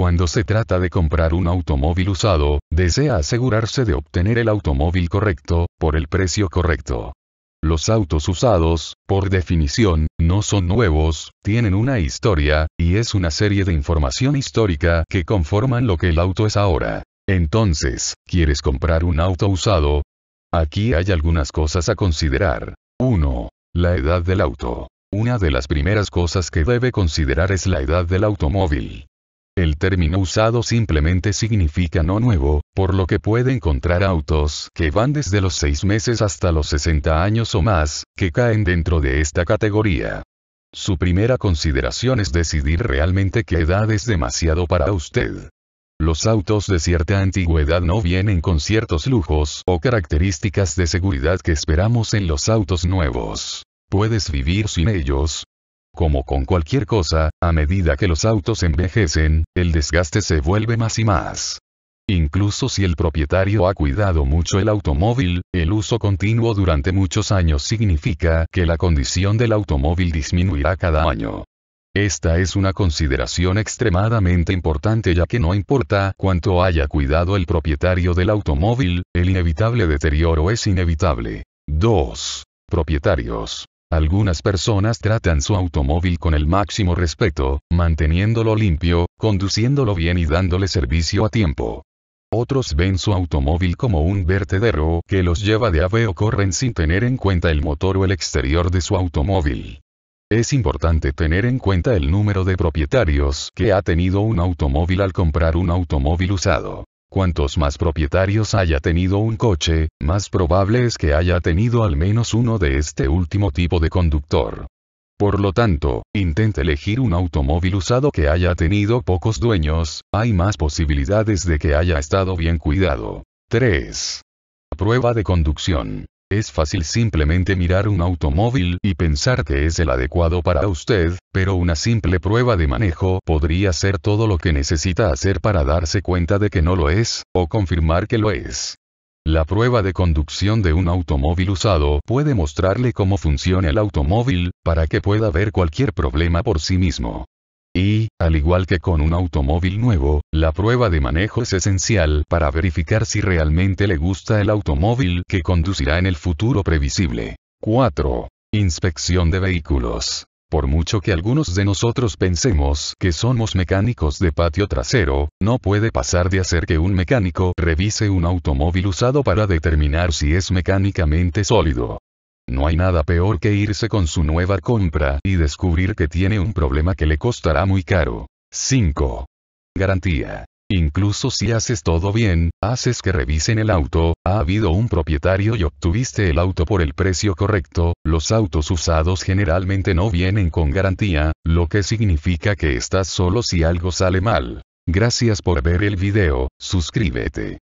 Cuando se trata de comprar un automóvil usado, desea asegurarse de obtener el automóvil correcto, por el precio correcto. Los autos usados, por definición, no son nuevos, tienen una historia, y es una serie de información histórica que conforman lo que el auto es ahora. Entonces, ¿quieres comprar un auto usado? Aquí hay algunas cosas a considerar. 1. La edad del auto. Una de las primeras cosas que debe considerar es la edad del automóvil. El término usado simplemente significa no nuevo, por lo que puede encontrar autos que van desde los 6 meses hasta los 60 años o más, que caen dentro de esta categoría. Su primera consideración es decidir realmente qué edad es demasiado para usted. Los autos de cierta antigüedad no vienen con ciertos lujos o características de seguridad que esperamos en los autos nuevos. Puedes vivir sin ellos, como con cualquier cosa, a medida que los autos envejecen, el desgaste se vuelve más y más. Incluso si el propietario ha cuidado mucho el automóvil, el uso continuo durante muchos años significa que la condición del automóvil disminuirá cada año. Esta es una consideración extremadamente importante ya que no importa cuánto haya cuidado el propietario del automóvil, el inevitable deterioro es inevitable. 2. Propietarios. Algunas personas tratan su automóvil con el máximo respeto, manteniéndolo limpio, conduciéndolo bien y dándole servicio a tiempo. Otros ven su automóvil como un vertedero que los lleva de ave o corren sin tener en cuenta el motor o el exterior de su automóvil. Es importante tener en cuenta el número de propietarios que ha tenido un automóvil al comprar un automóvil usado. Cuantos más propietarios haya tenido un coche, más probable es que haya tenido al menos uno de este último tipo de conductor. Por lo tanto, intente elegir un automóvil usado que haya tenido pocos dueños, hay más posibilidades de que haya estado bien cuidado. 3. Prueba de conducción. Es fácil simplemente mirar un automóvil y pensar que es el adecuado para usted, pero una simple prueba de manejo podría ser todo lo que necesita hacer para darse cuenta de que no lo es, o confirmar que lo es. La prueba de conducción de un automóvil usado puede mostrarle cómo funciona el automóvil, para que pueda ver cualquier problema por sí mismo. Y, al igual que con un automóvil nuevo, la prueba de manejo es esencial para verificar si realmente le gusta el automóvil que conducirá en el futuro previsible. 4. Inspección de vehículos. Por mucho que algunos de nosotros pensemos que somos mecánicos de patio trasero, no puede pasar de hacer que un mecánico revise un automóvil usado para determinar si es mecánicamente sólido. No hay nada peor que irse con su nueva compra y descubrir que tiene un problema que le costará muy caro. 5. Garantía. Incluso si haces todo bien, haces que revisen el auto, ha habido un propietario y obtuviste el auto por el precio correcto, los autos usados generalmente no vienen con garantía, lo que significa que estás solo si algo sale mal. Gracias por ver el video, suscríbete.